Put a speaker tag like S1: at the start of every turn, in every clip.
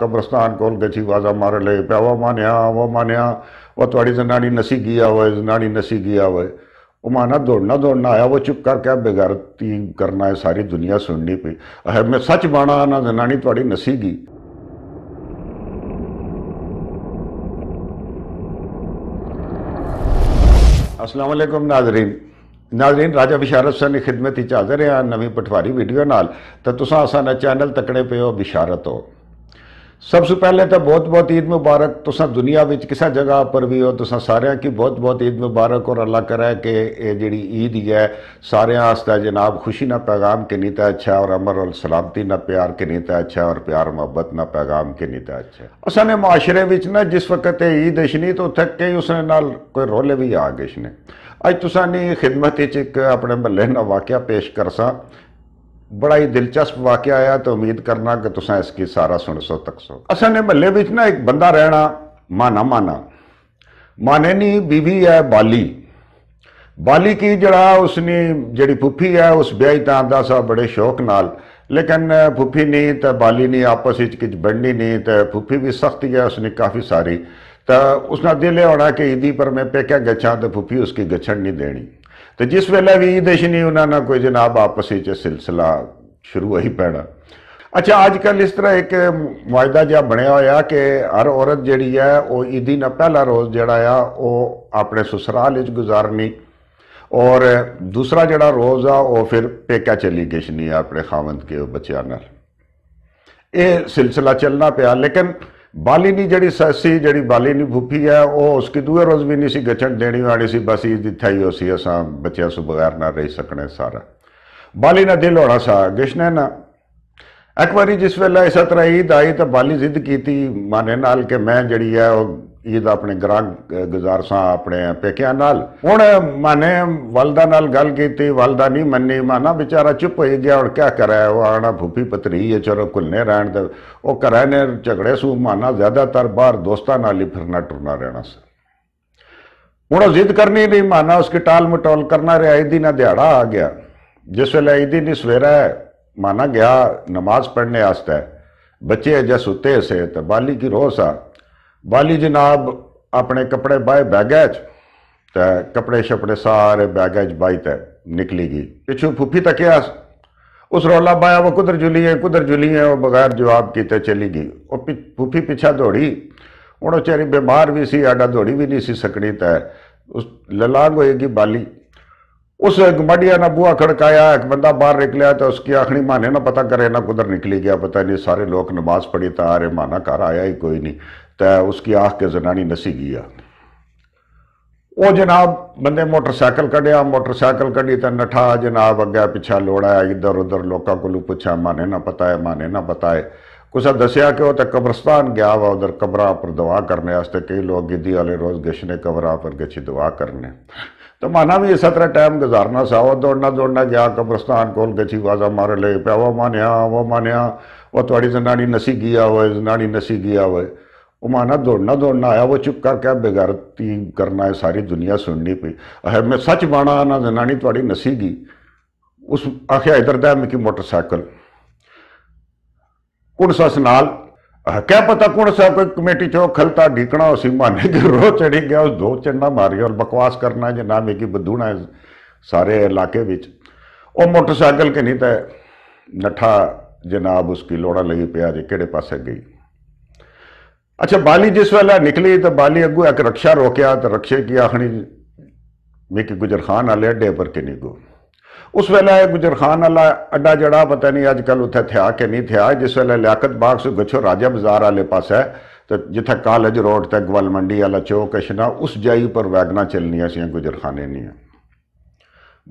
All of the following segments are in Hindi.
S1: ਕਬਰਸਤਾਨ ਕੋਲ ગછી વાઝા ਮਾਰ ਲੈ આવા ਮਾਨਿਆ આવા ਮਾਨਿਆ વો ਤੁਹਾਡੀ નાડી ਨਸੀ ਗਿਆ ਹੋਏ ਨਾੜੀ ਨਸੀ ਗਿਆ ਹੋਏ ਉਹ ਮਾਨਾ ਦੌੜਨਾ ਦੌੜਨਾ ਆਇਆ ਉਹ ਚੁੱਪ ਕਰਕੇ ਬੇਗਰਤੀ ਕਰਨਾ ਹੈ ਸਾਰੀ ਦੁਨੀਆ ਸੁਣਨੀ ਪਈ ਅਹ ਮੈਂ ਸੱਚ ਬਾਣਾ ਨਾ ਨਾੜੀ ਤੁਹਾਡੀ ਨਸੀ ਗਈ असलम नाजरीन ਨਾਜ਼ਰੀਨ ਰਾਜਾ ਬਿਸ਼ਾਰਤ ਸਰ ਦੀ ਖਿਦਮਤ ਵਿੱਚ ਹਾਜ਼ਰ ਹਾਂ ਨਵੀਂ ਪਟਵਾਰੀ ਵੀਡੀਓ ਨਾਲ ਤਾਂ ਤੁਸੀਂ ਆਸਾਨਾ ਚੈਨਲ ਤੱਕੜੇ ਪਿਓ ਬਿਸ਼ਾਰਤ ਹੋ सबसे पहले तो बहुत बहुत ईद मुबारक तुस दुनिया में किसी जगह पर भी हो तो सारे की बहुत बहुत ईद मुबारक और अल्लाह करे कि जी ईद ही है सारे जनाब खुशी ना पैगाम के तो अच्छा और अमर और सलामती ना प्यार के तो अच्छा और प्यार मोहब्बत ना पैगाम के तो अच्छा और उसने माशरे में ना जिस वक्त ईद इशनी तो उत्थे कई उसने नाल कोई रोले भी आ गए इसने अच्छा नहीं खिदमत एक अपने महल वाकया पेश कर सा ਬੜਾ ਹੀ ਦਿਲਚਸਪ ਵਾਕਿਆ ਆਇਆ ਤੇ ਉਮੀਦ ਕਰਨਾ ਕਿ ਤੁਸੀਂ ਇਸ ਕੀ ਸਾਰਾ ਸੁਣ ਸੋ ਤੱਕ ਸੋ ਅਸਾਂ ਨੇ ਮਹੱਲੇ ਵਿੱਚ ਨਾ ਇੱਕ ਬੰਦਾ ਰਹਿਣਾ ਮਾਨਾ ਮਾਨਾ ਮਾਨੇ ਨਹੀਂ ਬੀਵੀ ਹੈ ਬਾਲੀ ਬਾਲੀ ਕੀ ਜਿਹੜਾ ਉਸਨੇ ਜਿਹੜੀ ਫੁੱਫੀ ਹੈ ਉਸ ਵਿਆਹੀ ਤਾਂ ਦਾ ਸਾ ਬੜੇ ਸ਼ੌਕ ਨਾਲ लेकिन फुफी नहीं तो बाली नहीं आपस किच बननी नहीं तो फुफी भी सख्त है उसने काफ़ी सारी तो उसने दिल होना कि ईदी पर मैं पेका गच्छा तो फुफी उसकी गच्छण नहीं देनी ਤੇ ਜਿਸ ਵੇਲੇ ਵੀ ਦੇਸ਼ਨੀ ਉਹਨਾਂ ਨਾਲ ਕੋਈ ਜਨਾਬ ਆਪਸ ਵਿੱਚ ਸਿਲਸਿਲਾ ਸ਼ੁਰੂ ਹੋਈ ਪੈਣਾ ਅੱਛਾ ਅੱਜ ਕੱਲ ਇਸ ਤਰ੍ਹਾਂ ਇੱਕ ਵਾਅਦਾ ਜਿਹਾ ਬਣਿਆ ਹੋਇਆ ਕਿ ਹਰ ਔਰਤ ਜਿਹੜੀ ਹੈ ਉਹ ਈਦੀ ਨਾ ਪਹਿਲਾ ਰੋਜ਼ ਜਿਹੜਾ ਆ ਉਹ ਆਪਣੇ ਸਸੁਰਾਲ ਵਿੱਚ ਗੁਜ਼ਾਰਨੀ ਔਰ ਦੂਸਰਾ ਜਿਹੜਾ ਰੋਜ਼ ਆ ਉਹ ਫਿਰ ਪੇਕਾ ਚਲੀ ਗਸ਼ਨੀ ਆਪਣੇ ਖਾਵੰਦ ਕੇ ਬੱਚਿਆਂ ਨਾਲ ਇਹ ਸਿਲਸਿਲਾ ਚੱਲਣਾ ਪਿਆ ਲੇਕਿਨ ਬਾਲੀ ਬਾਲੀਨੀ ਜਿਹੜੀ ਸੱਸੀ ਜਿਹੜੀ ਬਾਲੀ ਬਾਲੀਨੀ ਭੁੱਫੀ ਆ ਉਹ ਉਸ ਕੀ ਦੂਏ ਰੋਜ਼ ਵੀ ਨਹੀਂ ਸੀ ਗਚਣ ਦੇਣੀ ਵਾਲੀ ਸੀ ਬਸ ਇਹ ਦਿੱਥਾ ਹੀ ਉਸੀ ਅਸਾਂ ਬੱਚਿਆਂ ਸੁ ਬਗੈਰ ਨਾ ਰਹਿ ਸਕਣੇ ਸਾਰਾ ਬਾਲੀ ਬਾਲੀਨਾ ਦਿਲ ਹੋਣਾ ਸਾ ਗਿਸ਼ਨੇ ਨਾ ਇੱਕ ਵਾਰੀ ਜਿਸ ਵੇਲੇ ਇਸ ਤਰ੍ਹਾਂ ਈਦ ਆਈ ਤਾਂ ਬਾਲੀ ਜ਼ਿੱਦ ਕੀਤੀ ਮਾਨੇ ਨਾਲ ਕਿ ਮੈਂ ਜਿਹੜੀ ਹੈ ਉਹ ਈਦ ਆਪਣੇ ਗਰਾਂ ਗੁਜ਼ਾਰਸਾਂ ਆਪਣੇ ਪੇਕਿਆਂ ਨਾਲ ਹੁਣ ਮਾਨੇ ਵਲਦਾ ਨਾਲ ਗੱਲ ਕੀਤੀ ਵਲਦਾ ਨਹੀਂ ਮੰਨੀ ਮਾਨਾ ਵਿਚਾਰਾ ਚੁੱਪ ਹੋ ਗਿਆ ਹੁਣ ਕੀ ਕਰਾਇਆ ਉਹ ਆਣਾ ਭੁੱਪੀ ਪਤਰੀ ਹੈ ਚਲੋ ਕੁਲਨੇ ਰਹਿਣ ਦੇ ਉਹ ਕਰਾਇ ਨੇ ਝਗੜੇ ਸੂ ਮਾਨਾ ਜ਼ਿਆਦਾਤਰ ਬਾਹਰ ਦੋਸਤਾਂ ਨਾਲ ਹੀ ਫਿਰਨਾ ਟੁਰਨਾ ਰਹਿਣਾ ਸੀ ਹੁਣ ਜ਼ਿੱਦ ਕਰਨੀ ਨਹੀਂ ਮਾਨਾ ਉਸਕੇ ਟਾਲ ਮਟੋਲ ਕਰਨਾ ਰਿਹਾ ਇਹਦੀ ਨਾ ਦਿਹਾੜਾ ਆ ਗਿਆ ਜਿਸ ਵੇਲੇ ਇਹਦੀ ਨਹੀਂ ਸਵੇਰਾ ਹੈ माना गया नमाज पढ़ने आस्तै बच्चे अजय सुते से तो बाली की रोह सा बाली जनाब अपने कपड़े बाए बैगै च ते कपड़े शपड़े सारे बैगै च बाई ते निकली गई पिछू फुफी तकिया उस रौला पाया वो कुधर जुली है कुधर जुली है वो बगैर जवाब किते चली गई और फुफी पिछा दौड़ी हूँ बेचारी बीमार भी सी आडा दौड़ी भी नहीं सी सकनी तय उस ललांग होएगी बाली उस गमाडिया ने बुआ खड़काया एक बंदा बाहर निकलिया तो उसकी आखनी माने ना पता करे ना कुधर निकली गया पता नहीं सारे लोग नमाज पढ़ी तो अरे माना घर आया ही कोई नहीं तो उसकी आख के जनानी नसी गया वो जनाब बंदे मोटरसाइकिल कढ़िया मोटरसाइकिल कढ़ी तो नठा जनाब अग्गे पिछा लोड़ा इधर उधर लोगों को पूछा माने ना पता है माने ना पता है कुछ दसिया कि वह तो कब्रस्तान गया वा उधर कब्र पर दुआ करने कई लोग गिद्धी वाले रोज़ गशने कब्र पर गची दुआ करने तो माना भी इस तरह टाइम गुजारना सा सावा दौड़ना दौड़ना गया कब्रस्तान को गची आवाजा मारन लगे पे वो मानिया वो मानिया वो थोड़ी जनानी नसी गया हुए जनानी नसी गया हुए वो माना दौड़ना दौड़ना आया वो चुप करके बेगैरती करना है सारी दुनिया सुननी पी अहे मैं सच बाना ना जनानी थोड़ी नसी गई उस आख्या इधर दै मोटरसाइकिल कुन सस नाल क्या पता कौन सा कोई ਕਮੇਟੀ चो ਖਲਤਾ ढीकना उसी ਮਾਨੇ के रो ਗਿਆ गया उस दो चढ़ना मारी और बकवास करना जे नाम की बदूना है ਵਿੱਚ ਉਹ ਮੋਟਰਸਾਈਕਲ ਕੇ ਨਹੀਂ ਤਾਂ ਨਠਾ ਜਨਾਬ ਕੀ ਲੋੜਾ ਲਈ ਪਿਆ ਜੇ ਕਿਹੜੇ ਪਾਸੇ ਗਈ ਅੱਛਾ ਬਾਲੀ ਜਿਸ ਵੇਲੇ ਨਿਕਲੀ ਤਾਂ ਬਾਲੀ ਅੱਗੂ ਇੱਕ ਰੱਖਿਆ ਰੋਕਿਆ ਤਾਂ ਰੱਖੇ ਕੀ ਆਖਣੀ ਮੇਕ ਗੁਜਰਖਾਨ ਵਾਲੇ ਅੱਡੇ ਪਰ ਕਿ ਨਹੀਂ ਗੋ ਉਸ ਵੇਲੇ ਗੁਜਰਖਾਨ ਵਾਲਾ ਅੱਡਾ ਜਿਹੜਾ ਪਤਾ ਨਹੀਂ ਅੱਜ ਕੱਲ ਉੱਥੇ ਥਿਆ ਕਿ ਨਹੀਂ ਥਿਆ ਜਿਸ ਵੇਲੇ ਲਿਆਕਤ ਬਾਗ ਸੋ ਗਛੋ ਰਾਜਾ ਬਾਜ਼ਾਰ ਵਾਲੇ ਪਾਸੇ ਤੇ ਜਿੱਥੇ ਕਾਲਜ ਰੋਡ ਤੇ ਗਵਲ ਮੰਡੀ ਵਾਲਾ ਚੌਕ ਅਸ਼ਨਾ ਉਸ ਜਾਈ ਪਰ ਵੈਗਨਾ ਚੱਲਣੀਆਂ ਸੀ ਗੁਜਰਖਾਨੇ ਨਹੀਂ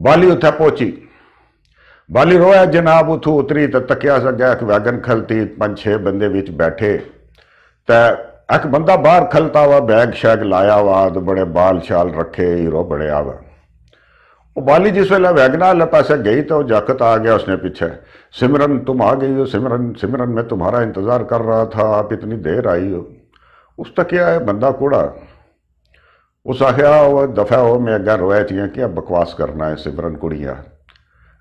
S1: ਬਾਲੀ ਉੱਥੇ ਪਹੁੰਚੀ ਬਾਲੀ ਰੋਇਆ ਜਨਾਬ ਉਥੋਂ ਉਤਰੀ ਤਾਂ ਤੱਕਿਆ ਸੱਗਾ ਇੱਕ ਵੈਗਨ ਖਲਤੀ ਪੰਜ ਛੇ ਬੰਦੇ ਵਿੱਚ ਬੈਠੇ ਤਾਂ ਇੱਕ ਬੰਦਾ ਬਾਹਰ ਖਲਤਾ ਵਾ ਬੈਗ ਸ਼ੈਗ ਲਾਇਆ ਵਾ ਤੇ ਬੜੇ ਬਾਲ ਛਾਲ ਰੱਖੇ ਹੀਰੋ ਬੜਿਆ ਵਾ बाली जिस वेला वैगना अल्लाह पासे गई तो जाकत आ गया उसने पीछे सिमरन तुम आ गई हो सिमरन सिमरन मैं तुम्हारा इंतज़ार कर रहा था आप इतनी देर आई हो उस तक क्या है बंदा कूड़ा उस आख्या वो दफ़ा हो मैं अगर रोया थी कि अब बकवास करना है सिमरन कुड़िया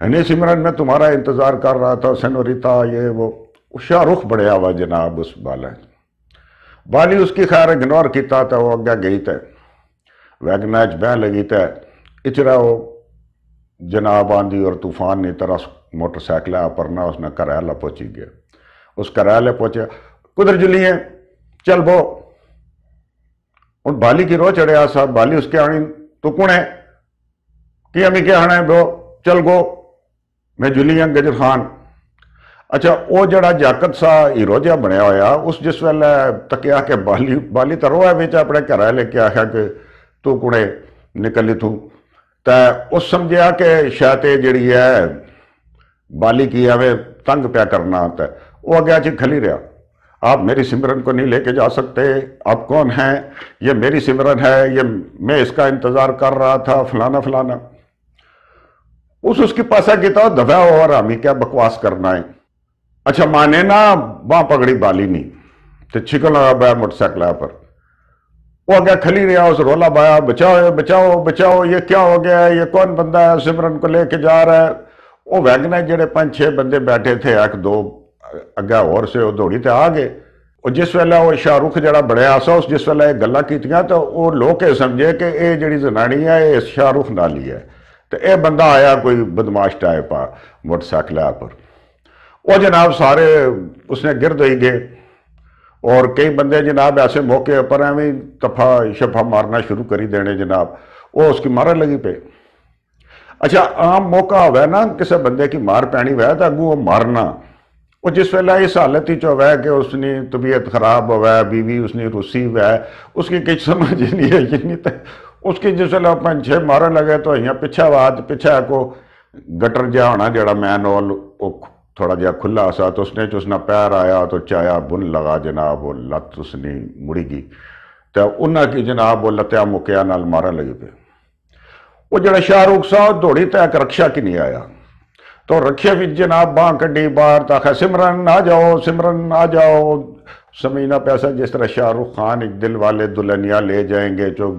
S1: नहीं सिमरन मैं तुम्हारा इंतज़ार कर रहा था सनोरिता ये वो रुख बड़े आवा जनाब उस बाला बाली उसकी खैर इग्नोर किया था तो वो अग्न गई थे वैगनाच बह लगी थे इचरा वो जनाब आंधी और तूफान ने तरह मोटरसाइकिल पर ना उसने आला पहुंची गया उस कराले पहुंचे कुदर जुलिए चल बो और बाली की रो चढ़े आ हाँ साहब बाली उसके आनी तो कौन है कि हमें क्या आना है बो चल गो मैं जुली जुलिया गजर खान अच्छा वो जड़ा जाकत सा हीरो जहा बनया हुआ उस जिस वेले तक आके बाली बाली तो रोया बेच अपने घर लेके आया कि तू कुड़े निकली तू तो उस ਸਮਝਿਆ ਕਿ शायद जी है बाली की ਆਵੇ तंग प्या करना तो वो आगे आके खली रहा आप मेरी सिमरन को नहीं लेके जा सकते आप कौन हैं ये मेरी सिमरन है ये मैं इसका इंतज़ार कर रहा था फलाना फलाना उस उसके पास आ गया दफा और हमें क्या बकवास करना है अच्छा माने ना वहां पगड़ी बाली नहीं तो छिकल बया मोटरसाइकिल पर वो अगर खली रहा उस रोला बाया बचाओ बचाओ बचाओ ये क्या हो गया ये कौन बंदा है सिमरन को लेके जा रहा है वो है जेडे पांच छह बंदे बैठे थे एक दो अगे और से वो दौड़ी तो आ गए और जिस वेला वो शाहरुख जरा बड़े आसा उस जिस वेला गल्ला कीतियां तो वो लोग ये समझे कि यह जी जनानी है ये शाहरुख नाली है तो यह बंदा आया कोई बदमाश टाइप आ मोटरसाइकिल पर वो जनाब सारे उसने गिरद ही गए और कई बंदे जनाब ऐसे मौके पर ਐਵੇਂ तफा शफा मारना शुरू करी देने जनाब वो उसकी ਮਾਰਨ लगी पे अच्छा आम मौका हो ना किसी बंदे की मार पैनी वह तो अगू वो मारना वो जिस वेला इस हालत ही होवे कि उसकी तबीयत खराब होवे बीवी उसने रूसी वे उसकी कुछ समझ ही नहीं है नहीं तो उसकी जिस वेला पंछे मारन लगे तो अं पिछा पिछा को गटर जहा होना जरा मैन ऑल थोड़ा जहा खुला सा तो उसने चुसना पैर आया तो चाया बुन लगा जनाब वो लत उसनी मुड़ी गई तो उन्हें की जनाब वो लत्या मुकया नाल मारन लगी पे वो जरा शाहरुख साहब दौड़ी तक रक्षा की नहीं आया तो रक्षा भी जनाब बाह कड्डी बाहर ताखा सिमरन आ जाओ सिमरन आ जाओ समझना पैसा जिस तरह शाहरुख खान एक दिल वाले दुल्हनिया ले जाएंगे जो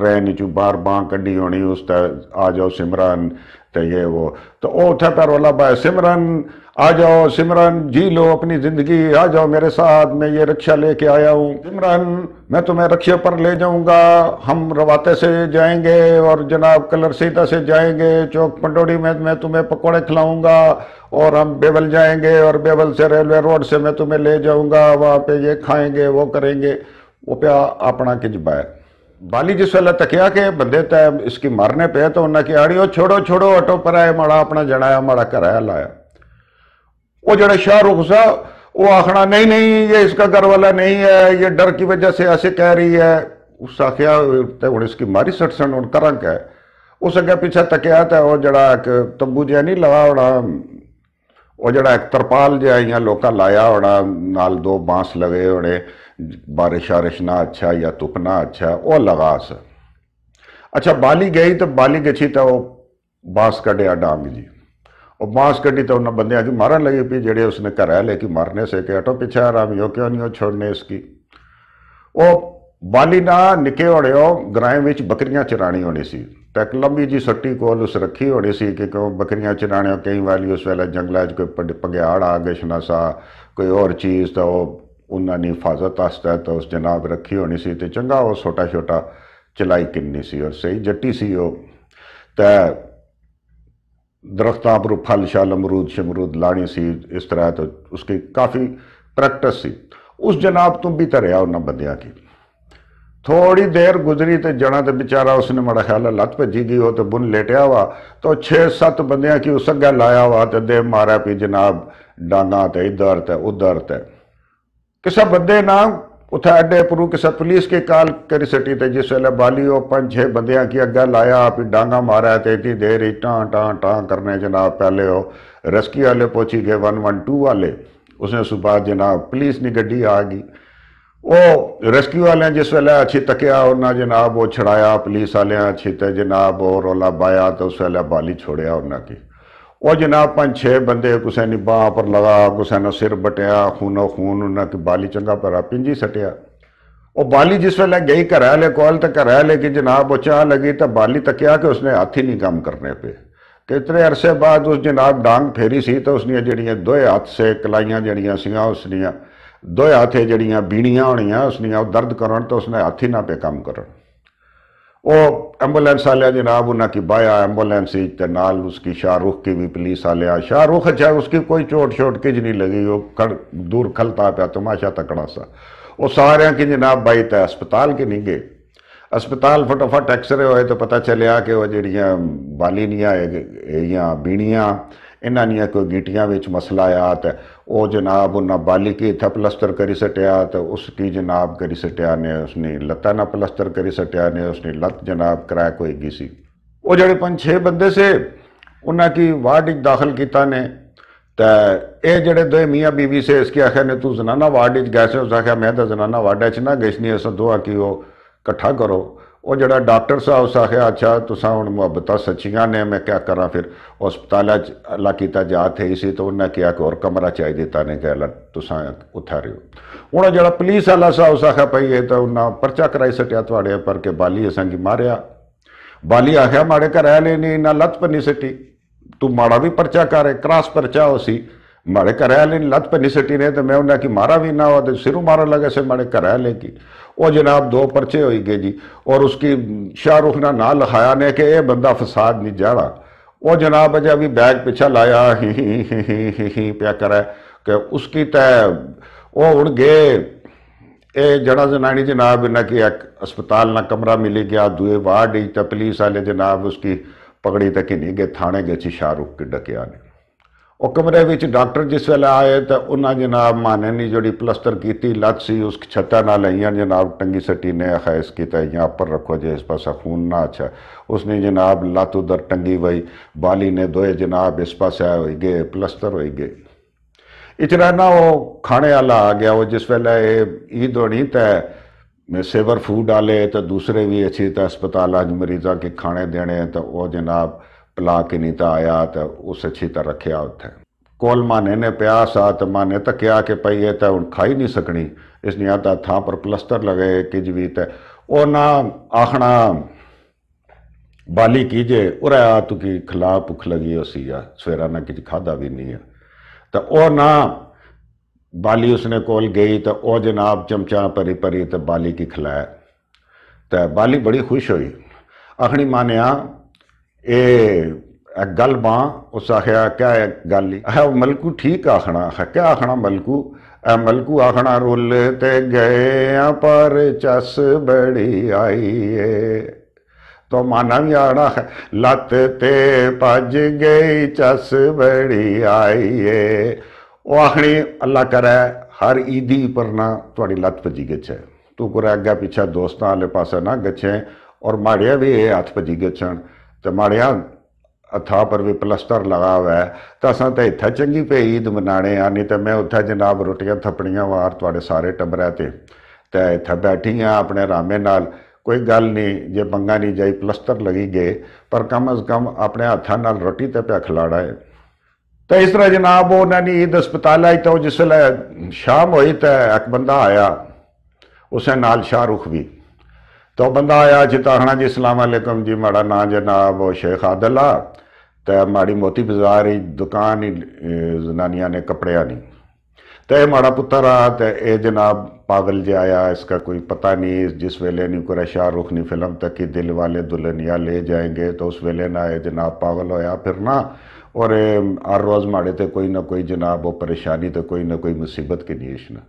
S1: ट्रेन चू बार बाह कड्डी होनी उस आ जाओ सिमरन चाहिए वो तो ओथ पैर वाला बाय सिमरन आ जाओ सिमरन जी लो अपनी ज़िंदगी आ जाओ मेरे साथ मैं ये रक्षा लेके आया हूँ सिमरन मैं तुम्हें रक्षा पर ले जाऊँगा हम रवाते से जाएंगे और जनाब कलर सीता से जाएंगे चौक पंडोड़ी में मैं तुम्हें पकौड़े खिलाऊँगा और हम बेवल जाएंगे और बेवल से रेलवे रोड से मैं तुम्हें ले जाऊँगा वहाँ पे ये खाएंगे वो करेंगे वो प्या अपना किच है बाली ਜਿਸ ਵੇਲੇ के ਕਿ ਬੰਦੇ इसकी ਇਸਕੀ पे तो उन्हें क्या अड़ी छोड़ो छोड़ो ऑटो पर आए माड़ा अपना जनाया माड़ा घर आया लाया वो जरा शाहरुख साहब वो आखना नहीं नहीं ये इसका घर वाला नहीं है ये डर की वजह से ऐसे कह रही है उस आख्या हूँ इसकी मारी सट सन हूँ करा क्या उस अगर पीछे तकिया तो वो जरा एक तंबू जहा नहीं लगा होना वो जरा एक तरपाल जहाँ लोग लाया होना नाल दो बांस लगे होने बारिश आरिश ना अच्छा या तुप ना अच्छा वो लगास अच्छा बाली गई तो बाली गछी तो बांस कटिया डांग जी और बांस कटी तो उन्होंने बंद जी मारन लगी पी जेड़े उसने घर लेके मारने से के अटो पीछे आराम हो क्यों नहीं हो छोड़ने इसकी वो बाली ना निके होने हो ग्राए में बकरियां चरानी होनी सी तो एक लंबी जी सट्टी कोल उस रखी होनी सी कि क्यों बकरियां चराने कई वाली उस वेले जंगल कोई पगयाड़ आ गए शनासा कोई और चीज़ तो उन्होंने हिफाजत ਹਿਫਾਜ਼ਤ ਆਸਤਾ ਤਾਂ ਉਸ ਜਨਾਬ ਰੱਖੀ ਹੋਣੀ ਸੀ ਤੇ ਚੰਗਾ ਉਹ ਛੋਟਾ ਛੋਟਾ ਚਲਾਈ ਕਿੰਨੀ ਸੀ ਔਰ ਸਹੀ ਜੱਟੀ ਸੀ ਉਹ पर फल शल अमरूद शमरूद लाने सी इस तरह तो उसकी काफ़ी प्रैक्टिस सी उस जनाब तुम भी तो उन्होंने बंदिया की थोड़ी देर गुजरी तो जना तो बेचारा उसने माड़ा ख्याल लत भजी गई हो तो बुन लेटिया वा तो छः सत्त बंदिया की उस अगर लाया वा तो दे मारा भी जनाब डांगा तो इधर तो उधर तो किसा बंदे ना उत्थे अड्डे पर किसा पुलिस के कॉल करी सटी तो जिस वेल्लै बाली पांच छे बंद की अगर लाया फिर डांगा मारा तो इतनी देर ही टां टां टां करने जनाब पहले हो रेस्क्यू वाले पहुंची गए वन वन टू वाले उसने उस जनाब पुलिस नहीं ग्डी आ गई वो रेस्क्यू वाल जिस वेल अच्छी तक उन्हें जनाब वो छड़ाया पुलिस वाले अच्छी तो जनाब वो रौला पाया तो उस वेल्लै बाली छोड़िया उन्हें की और जनाब पाँच छः बंद कुसै ने बाह पर लगा कुसै ने सिर बटिया खून खून उन्हें कि बाली चंगा भरा पिंजी सटिया और बाली जिस वेले गई घर आले कॉल तो घर आले कि जनाब वो चाह लगी तो बाली तकिया कि उसने हाथ ही नहीं कम करने पे कितने अरसे बाद उस जनाब डांग फेरी सी तो उसने जड़िया दोए हाथ से कलाइया जड़िया सियाँ उसनिया दोए हाथे जड़िया बीड़ियाँ होनिया उसनिया दर्द करन तो उसने हाथ ही ना पे कम करन ਉਹ ਐਂਬੂਲੈਂਸ ਵਾਲਿਆ जनाब उन्हें कि बाया एम्बुलेंस ही तो नाल उसकी शाहरुख की भी पुलिस आया शाहरुख अच्छा उसकी कोई चोट छोट किज नहीं लगी वो कड़ दूर खलता पाया तमाशा तकड़ा सा वो सारे की जनाब भाई तो अस्पताल के नहीं गए अस्पताल फटोफट एक्सरे हो तो पता चलिया कि वह जड़ियाँ बालीनियाँ बीणिया ਇਹਨਾਂ ਦੀਆਂ ਕੋਈ ਗੀਟੀਆਂ ਵਿੱਚ ਮਸਲਾ ਆਤ ਉਹ ਜਨਾਬ ਉਹ ਨਾਬਾਲਿਗ ਹੀ ਥਾ ਪਲਸਤਰ ਕਰੀ ਸਟਿਆ ਤਾਂ ਉਸ ਕੀ ਜਨਾਬ ਕਰੀ ਸਟਿਆ ਨੇ ਉਸਨੇ ਲੱਤਾਂ ਨਾ ਪਲਸਤਰ ਕਰੀ ਸਟਿਆ ਨੇ ਉਸਨੇ ਲੱਤ ਜਨਾਬ ਕਰੈਕ ਹੋਏਗੀ ਸੀ ਉਹ ਜਿਹੜੇ ਪੰਜ ਛੇ ਬੰਦੇ ਸੇ ਉਹਨਾਂ ਕੀ ਵਾਰਡ ਵਿੱਚ ਦਾਖਲ ਕੀਤਾ ਨੇ ਤਾਂ ਇਹ ਜਿਹੜੇ ਦੋ ਮੀਆਂ ਬੀਵੀ ਸੇ ਇਸਕੇ ਆਖਿਆ ਨੇ ਤੂੰ ਜ਼ਨਾਨਾ ਵਾਰਡ ਵਿੱਚ ਗਏ ਸੇ ਉਸ ਆਖਿਆ ਮੈਂ ਤਾਂ ਜ਼ਨਾਨਾ ਵਾਰਡ ਵਿੱਚ ਨਾ ਗਈ ਨਹੀਂ ਅਸਾਂ ਦੋ ਆ ਕਿ ਉਹ ਇਕੱਠਾ ਕਰੋ ਉਹ ਜਿਹੜਾ ਡਾਕਟਰ ਸਾਹਿਬ ਸਾਖਿਆ ਅੱਛਾ ਤੁਸੀਂ ਹੁਣ ਮੁਹੱਬਤਾਂ ਸੱਚੀਆਂ ਨੇ ਮੈਂ ਕਿਆ ਕਰਾਂ ਫਿਰ ਹਸਪਤਾਲਾ ਚ ਅੱਲਾ ਕੀਤਾ ਜਾਤ ਹੈ ਇਸੇ ਤੋਂ ਉਹਨਾਂ ਕਿਹਾ ਕਿ ਹੋਰ ਕਮਰਾ ਚਾਹੀ ਦਿੱਤਾ ਨੇ ਕਿ ਅੱਲਾ ਤੁਸੀਂ ਉਥਾ ਰਹੇ ਹੋ ਹੁਣ ਜਿਹੜਾ ਪੁਲਿਸ ਵਾਲਾ ਸਾਹਿਬ ਸਾਖਿਆ ਪਈ ਹੈ ਤਾਂ ਉਹਨਾਂ ਪਰਚਾ ਕਰਾਈ ਸਟਿਆ ਤੁਹਾਡੇ ਪਰ ਕੇ ਬਾਲੀ ਅਸਾਂ ਕੀ ਮਾਰਿਆ ਬਾਲੀ ਆਖਿਆ ਮਾੜੇ ਘਰ ਆਲੇ ਨੇ ਨਾ ਲੱਤ ਪੰਨੀ ਸੱਟੀ ਤੂੰ ਮਾੜਾ ਵੀ ਪਰਚਾ ਕਰ ਕ੍ਰਾਸ ਪਰਚਾ ਹੋ ਸੀ मारे घर आले लत पर नहीं सटी रहे तो मैं उन्हें कि मारा भी ना हो तो सिरों मारा लगे से मारे घर आले की वह जनाब दो परचे हो गए जी और उसकी शाहरुख ने ना लिखाया ने कि यह बंदा फसाद नहीं जाना वह जनाब अजय भी बैग पिछा लाया ही, ही, ही, ही, ही, ही प्या करे कि उसकी तय वह हूँ गए ये जड़ा जनानी जनाब इन्हें कि एक अस्पताल ना कमरा मिली गया दुए वार्ड ही तो पुलिस आए जनाब उसकी पगड़ी तक ही नहीं गए थाने गए शाहरुख के डकिया ने ਉਹ कमरे में ਡਾਕਟਰ जिस ਵੇਲੇ आए तो ਉਹਨਾਂ जनाब ਮਾਨੇ ਨੇ ਜਿਹੜੀ ਪਲਸਟਰ ਕੀਤੀ ਲੱਤ ਸੀ ਉਸ ਛੱਤਾ ਨਾਲ ਲਈਆਂ ਜਨਾਬ ਟੰਗੀ ਸਟੀ ਨੇ ਖੈਸ यहाँ पर रखो जे इस पासा खून ना अच्छा उसने जनाब लत उधर टंगी वही बाली ने दोए जनाब इस पास हो गए प्लस्तर हो गए इतना ना वो खाने वाला आ गया वो जिस वेले ईद होनी तो सेवर फूड आए तो दूसरे भी अच्छी तरह अस्पताल आज मरीजा के खाने देने तो वह जनाब पिला के नीता आया त उस अच्छी तरह रखिया उत्थे कोल माने ने प्यास आ त माने त क्या कि पई है त हुन खाई नहीं सकनी इसने आता था पर प्लस्तर लगे कि जी ਉਹ ਨਾ ਆਖਣਾ ਬਾਲੀ ਕੀਜੇ ਉਰੇ ਆ ਤੂੰ ਕੀ ਖਲਾ ਭੁੱਖ ਲਗੀ ਹੋਸੀ ਆ ਸਵੇਰਾ ਨਾ ਕਿਝ ਖਾਦਾ ਵੀ ਨਹੀਂ ਆ ਤਾਂ ਉਹ ਨਾ ਬਾਲੀ ਉਸਨੇ ਕੋਲ ਗਈ ਤਾਂ ਉਹ ਜਨਾਬ ਚਮਚਾ ਪਰੀ ਪਰੀ ਤੇ ਬਾਲੀ ਕੀ ਖਲਾਇ ਤਾਂ ਬਾਲੀ ਬੜੀ ਖੁਸ਼ ਹੋਈ ਆਖਣੀ ਮਾਨਿਆ ਇਹ ਗੱਲ ਮਾਂ ਉਸ ਆਖਿਆ ਕਿਆ ਗੱਲ ਹੀ ਆਹ ਮਲਕੂ ਠੀਕ ਆਖਣਾ मलकू ਕਿਆ ਆਖਣਾ ਮਲਕੂ ਆ ਮਲਕੂ ਆਖਣਾ ਰੁੱਲ ਤੇ ਗਏ ਆ ਪਰ तो माना भी आना है लत ते भज गई चस बड़ी आई है वो आखनी अल्लाह करे हर ईदी पर ना थोड़ी लत भजी गए तू कुरे अगे पिछे दोस्तां आले पासे ना गच्छे और माड़िया भी ये हथ भजी गए ਤੇ ਮਾੜਿਆਂ ਹੱਥਾਂ ਪਰ ਵੀ ਪਲਸਟਰ ਲਗਾ ਹੋਇਆ ਤਾਂ ਅਸਾਂ ਤਾਂ ਇੱਥੇ ਚੰਗੀ ਪਈ ਈਦ ਮਨਾਣੇ ਆ ਨਹੀਂ ਤਾਂ ਮੈਂ ਉੱਥੇ ਜਨਾਬ ਰੋਟੀਆਂ ਥੱਪੜੀਆਂ ਵਾਰ ਤੁਹਾਡੇ ਸਾਰੇ ਟੱਬਰਾਂ ਤੇ ਤੇ ਇੱਥੇ ਬੈਠੀ ਆ ਆਪਣੇ ਰਾਮੇ ਨਾਲ ਕੋਈ ਗੱਲ ਨਹੀਂ ਜੇ ਪੰਗਾ ਨਹੀਂ ਜਾਈ ਪਲਸਟਰ ਲਗੀ ਗਏ ਪਰ ਕਮ ਅਜ਼ ਕਮ ਆਪਣੇ ਹੱਥਾਂ ਨਾਲ ਰੋਟੀ ਤੇ ਪਿਆ ਖਿਲਾੜਾ ਹੈ ਤਾਂ ਇਸ ਤਰ੍ਹਾਂ ਜਨਾਬ ਉਹਨਾਂ ਨੇ ਈਦ ਹਸਪਤਾਲ ਆਈ ਤਾਂ ਜਿਸ ਵੇਲੇ ਸ਼ਾਮ ਹੋਈ ਤਾਂ ਇੱਕ ਬੰਦਾ ਆਇਆ ਉਸੇ ਨਾਲ ਸ਼ਾਹਰੁਖ ਵੀ तो बंदा आया जिता हणा जी सलामकुम जी माड़ा ना जनाब शेख आदला तो माड़ी मोती बाज़ार ही दुकान ही जनानिया ने कपड़िया नहीं तो यह माड़ा पुत्र आ तो ये जनाब पागल जे आया इसका कोई पता नहीं जिस वेले नहीं कुरे शाहरुख नहीं फिल्म तक कि दिल वाले दुल्हनिया ले जाएंगे तो उस वेले ना ये जनाब पागल होया फिर ना और हर रोज़ माड़े तो कोई ना कोई जनाब वो परेशानी तो कोई ना कोई मुसीबत के इस ना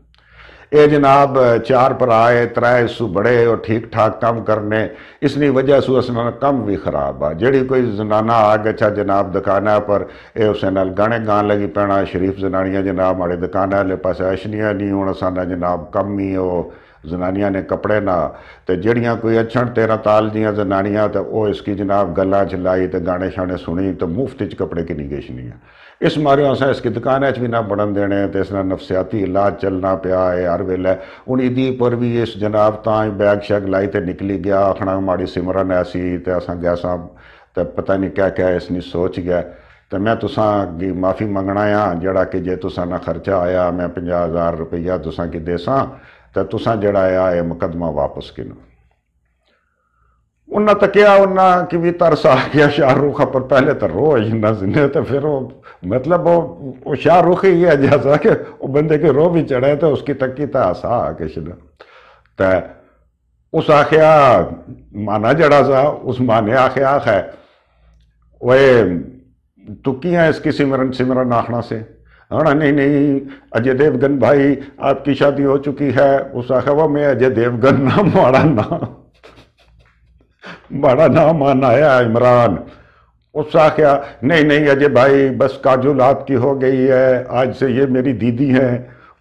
S1: ਇਹ ਜਨਾਬ ਚਾਰ ਭਰਾ ਹੈ ਤਰੇ ਸੂ ਬੜੇ ਔਰ ਠੀਕ ਠਾਕ ਕੰਮ ਕਰਨੇ ਇਸਨੀ ਵਜ੍ਹਾ ਸੂ ਅਸਨਾ ਕੰਮ ਵੀ ਖਰਾਬ ਆ ਜਿਹੜੀ ਕੋਈ ਜ਼ਨਾਨਾ ਆ ਗਛਾ ਜਨਾਬ ਦੁਕਾਨਾ ਪਰ ਇਹ ਉਸ ਨਾਲ ਗਾਣੇ ਗਾਣ ਲਗੀ ਪੈਣਾ ਸ਼ਰੀਫ ਜ਼ਨਾਨੀਆਂ ਜਨਾਬ ਮਾੜੇ ਦੁਕਾਨਾ ਵਾਲੇ ਪਾਸੇ ਅਸ਼ਨੀਆਂ ਨਹੀਂ ਹੁਣ ਸਾਡਾ ਜਨਾਬ ਕੰਮ ਹੀ ਉਹ जनानियां ने कपड़े ना तो जड़ियाँ कोई अछण तेरा ताल दियाँ जनानियां तो वह इसकी जनाब गल्ला चलाई तो गाने शाने सुनी तो मुफ्त कपड़े की निगेशनी है ਇਸ ਮਾਰਿਓ ਅਸਾਂ ਇਸ ਦੁਕਾਨਾਂ 'ਚ ਵੀ ਨਾ ਬੜਨ ਦੇਣੇ ਤੇ ਇਸ ਨਾਲ ਨਫਸਿਆਤੀ ਇਲਾਜ ਚੱਲਣਾ ਪਿਆ ਹੈ ਹਰ ਵੇਲੇ ਹੁਣ ਇਹਦੀ ਪਰ ਵੀ ਇਸ ਜਨਾਬ ਤਾਂ ਬੈਗ ਸ਼ੱਗ ਲਾਈ ਤੇ ਨਿਕਲੀ ਗਿਆ ਆਖਣਾ ਮਾੜੀ ਸਿਮਰਨ ਐਸੀ ਤੇ ਅਸਾਂ ਗਿਆ ਗੈਸਾਂ ਤੇ ਪਤਾ ਨਹੀਂ ਕਿਆ ਕਿਆ ਇਸ ਨੇ ਸੋਚ ਗਿਆ ਤੇ ਮੈਂ ਤੁਸਾਂ ਦੀ ਮਾਫੀ ਮੰਗਣਾ ਆ ਜਿਹੜਾ ਕਿ ਜੇ ਤੁਸਾਂ ਨਾਲ ਖਰਚਾ ਆਇਆ ਮੈਂ 50000 ਰੁਪਈਆ ਤੁਸਾਂ ਕੀ ਦੇਸਾਂ ਤੇ ਤੁਸਾਂ ਜਿਹੜਾ ਆ ਇਹ ਮੁਕਦਮਾ ਵਾਪਸ ਕਿਨੋ तो क्या उन्हें कि भी तरस आ गया शाहरुख पर पहले तो रो इन्ना जिन्हें तो फिर वो मतलब वो वो शाहरुख ही है जैसा कि वो बंदे के रो भी चढ़े तो उसकी तकी तो आसा आ किश ने तो उस आख्या माना जड़ा सा उस माने आख्या आख है वे तुकियाँ इसकी सिमरन सिमरन आखना से हाँ नहीं नहीं अजय देवगन भाई आपकी शादी हो चुकी है उस आखा वो मैं अजय देवगन ना माड़ा ना बड़ा नाम आया इमरान उस क्या नहीं नहीं अजय भाई बस काजुल आपकी हो गई है आज से ये मेरी दीदी हैं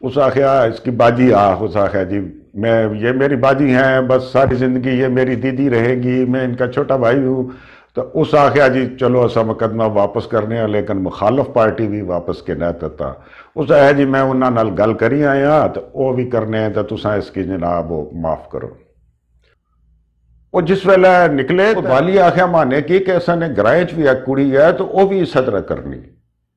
S1: उस क्या इसकी बाजी आ उस क्या जी मैं ये मेरी बाजी हैं बस सारी ज़िंदगी ये मेरी दीदी रहेगी मैं इनका छोटा भाई हूँ तो उस आख्या जी चलो ऐसा मुकदमा वापस करने हैं लेकिन मुखालफ पार्टी भी वापस के कहना उस आया जी मैं उन्होंने गल करी आया तो वह भी करने हैं तो तुसा इसकी जनाब माफ़ करो और जिस वेले निकले तो बाली आख्या माने की असा ने ग्राए च भी एक कुड़ी है तो वह भी सदर करनी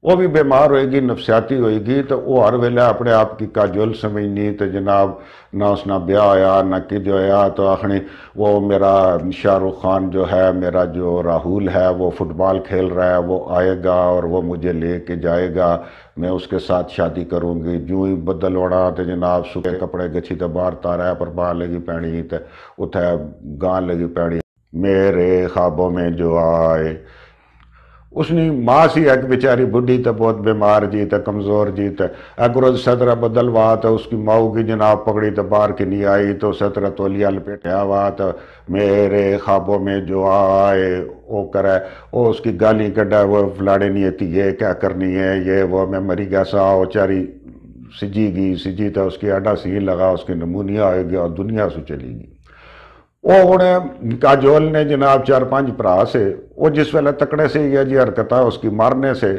S1: वह भी बीमार होगी नफस्याती होएगी तो वह हर वे अपने आप की काजुअल समझनी तो जनाब ना उसना ब्याह होया ना कि होया तो आखने वो मेरा शाहरुख खान जो है मेरा जो राहुल है वो फुटबॉल खेल रहा है वो आएगा और वो मुझे लेके जाएगा मैं उसके साथ शादी करूँगी जूं ही वड़ा तो जनाब सुखे कपड़े गछी तो बाहर तारा पर बाहर लगी पैनी तो उत गां लगी पैनी मेरे ख्वाबों में जो आए उसने माँ सी एक बेचारी बुढ़ी तो बहुत बीमार जी तो कमज़ोर जी तो रोज सतरा बदलवा तो उसकी माऊ की जनाब पकड़ी तो बाहर की नहीं आई तो सतरा तोलिया लपेटा हुआ तो मेरे ख्वाबों में जो आए वो करे वो उसकी गाली कटा वो फलाड़े नहीं आती ये क्या करनी है ये वो मैं मरी गया सा बेचारी सिजी गई सिजी तो उसकी अड्डा सी लगा उसकी नमूनिया हो गया और दुनिया से चली गई ਉਹ ਉਹਨੇ काजोल ने जनाब चार पांच भरा से वो जिस ਵੇਲੇ तकड़े से ही जी हरकत उसकी मारने से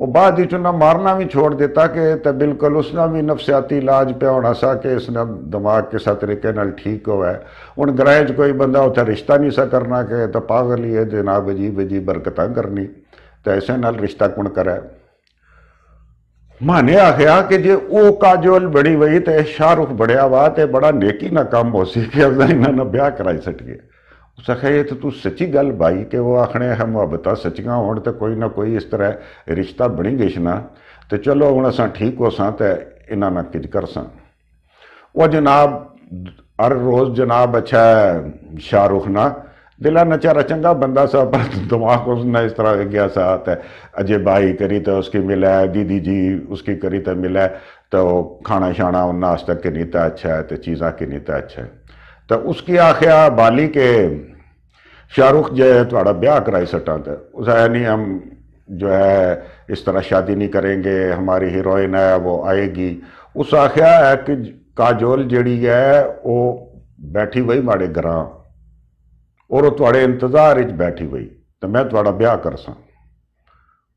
S1: वो बाद मारना भी छोड़ देता कि तो बिल्कुल उसने भी नफसियाती इलाज पे होना सा कि इसने दिमाग किस तरीके ठीक हो है हूँ ग्रह च कोई बंदा उत्थे रिश्ता नहीं सा करना कि तो पागल ही है जनाब अजीब अजीब हरकत करनी तो ऐसे नाल रिश्ता कौन करे माने आख्या कि जे ओ काजोल बड़ी वही तो शाहरुख बढ़िया वा तो बड़ा नेकी ना काम हो सी कि इन्होंने ब्याह कराई सटिए उस आख्या ये तो तू सची गल भाई कि वो आखने है मुहब्बत सचियाँ होने कोई ना कोई इस तरह रिश्ता बनी गई ना तो चलो हूँ असा ठीक हो सा तो इन्होंने किज कर सा वह जनाब हर रोज़ जनाब अच्छा शाहरुख ना दिला नचारा चंगा बंदा सा पर दिमाग उसने इस तरह गया साथ है अजय भाई करी तो उसकी मिला दीदी जी उसकी करी तो मिला तो खाना शाना उन नाश्ता के नीता तो अच्छा है तो चीज़ा के नीता तो अच्छा है तो उसकी आख्या बाली के शाहरुख जो है थोड़ा ब्याह कराई सटा था उस है नहीं हम जो है इस तरह शादी नहीं करेंगे हमारी हीरोइन है वो आएगी उस आख्या है कि काजोल जड़ी है वो बैठी वही माड़े ग्रां और थोड़े इंतजार बैठी हुई तो मैं थोड़ा ब्याह कर सा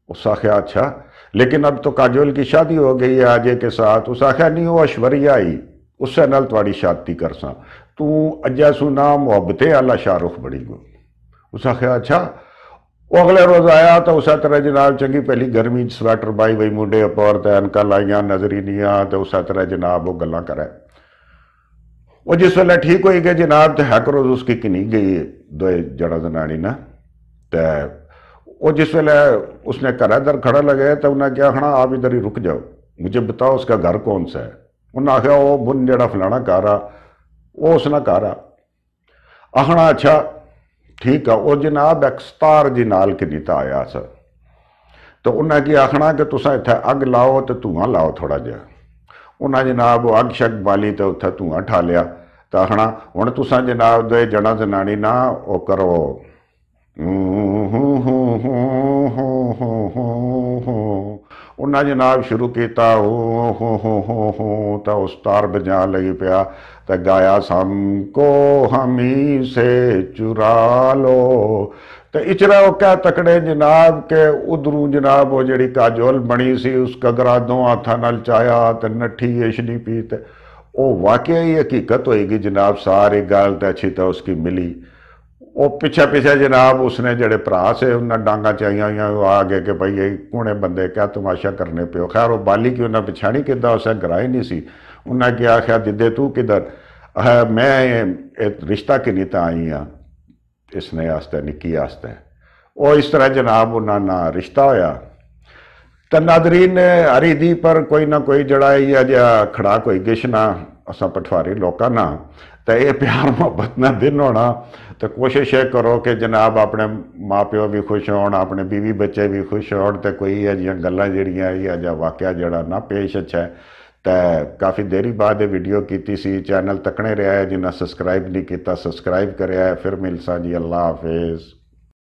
S1: उस आख्या अच्छा लेकिन अब तो काजोल की शादी हो गई है आजे के साथ उस आख्या नहीं वो ऐश्वर्या आई उससे नल थोड़ी शादी कर सा तू सू सुना मुहब्बतें आला शाहरुख बड़ी गो उस आख्या अच्छा वो अगले रोज आया तो उस तरह जनाब चंगी पहली गर्मी स्वैटर पाई बई मुंडे अपर तो लाइया नजरी नहीं आ तो उस तरह जनाब वो गल करें ਉਹ ਜਿਸ ਵੇਲੇ ਠੀਕ ਹੋਈ ਕਿ ਜਨਾਬ ਤੇ ਹੈਕਰੋਜ਼ ਉਸਕੀ ਕਿਨੀ ਗਈ ਦੋਏ ਜੜਾ ਜਨਾਣੀ ਨਾ ਤੇ ਉਹ जिस वे उसने घर इधर खड़ा लगे तो उन्हें क्या खाना आप इधर ही रुक जाओ मुझे बताओ उसका घर कौन सा है उन्हें आख्या वो बुन जड़ा फलाना घर आ वो उसने घर आखना अच्छा ठीक है वो जनाब एक्सतार जी नाल कि आया सर तो उन्हें कि आखना कि तुसा इतने अग लाओ तो धुआं लाओ थोड़ा जहा ਉਹਨਾਂ ਜਨਾਬ ਅੱਗ ਸ਼ੱਕ ਬਾਲੀ ਤੇ ਉੱਥੇ ਅਠਾ ਲਿਆ ਤਾਂ ਹਣਾ ਹੁਣ ਤੁਸੀਂ ਜਨਾਬ ਦੇ ਜਣਾ ਜਨਾਣੀ ਨਾ ਉਹ ਕਰੋ ਉਹਨਾਂ ਜਨਾਬ ਸ਼ੁਰੂ ਕੀਤਾ ਉਹ ਹੋ ਹੋ ਹੋ ਹੋ ਤਾਂ ਉਸਤਾਰ ਬਜਾਣ ਲੱਗ ਪਿਆ ਤਾਂ ਗਾਇਆ ਸਮ ਕੋ ਹਮੀ ਸੇ ਚੁਰਾ ਲੋ तो इचरा क्या तकड़े जनाब के उधरू जनाब वो जी काजोल बनी सी उसका गरा दो हथा चाया तो नठी एशनी पी तो वो वाकई ही हकीकत होएगी जनाब सारी गल तो अच्छी तो उसकी मिली वो पिछे पिछे जनाब उसने जड़े भरा से उन्हें डांगा चाइया हुई आ गए कि भाई ये कौने बंदे क्या तमाशा करने प्यो खैर वो बाली की उन्हें पछाणी कि उसने ग्राए नहीं सी उन्हें क्या आख्या दीदे तू किधर मैं रिश्ता कि नहीं तो आई हाँ इसने आस्तै निक्की आस्तै ओह् इस तरह जनाब उन्ना ना रिश्ता होएआ ते नादरीन ने हरी दी पर कोई ना कोई जेह्ड़ा इ'यै जेहा खड़ा कोई किश ना असां पठवारी लोकां ना ते एह् प्यार मोहब्बत ना दिन होना ते कोशिश एह् करो कि जनाब अपने मां प्यो बी खुश होन अपने बीवी बच्चे बी खुश होन ते कोई एह् जेहियां गल्लां जेह्ड़ियां इ'यै जेहा वाक्या जेह्ड़ा ना पेश अच्छा ਤਾਂ ਕਾਫੀ ਦੇਰੀ ਬਾਅਦ ਇਹ ਵੀਡੀਓ ਕੀਤੀ ਸੀ ਚੈਨਲ ਤੱਕਣੇ ਰਿਹਾ ਜਿਨ੍ਹਾਂ ਸਬਸਕ੍ਰਾਈਬ ਨਹੀਂ ਕੀਤਾ ਸਬਸਕ੍ਰਾਈਬ ਕਰਿਆ ਫਿਰ ਮਿਲਸਾਂ ਜੀ ਅੱਲਾਹ ਹਾਫਿਜ਼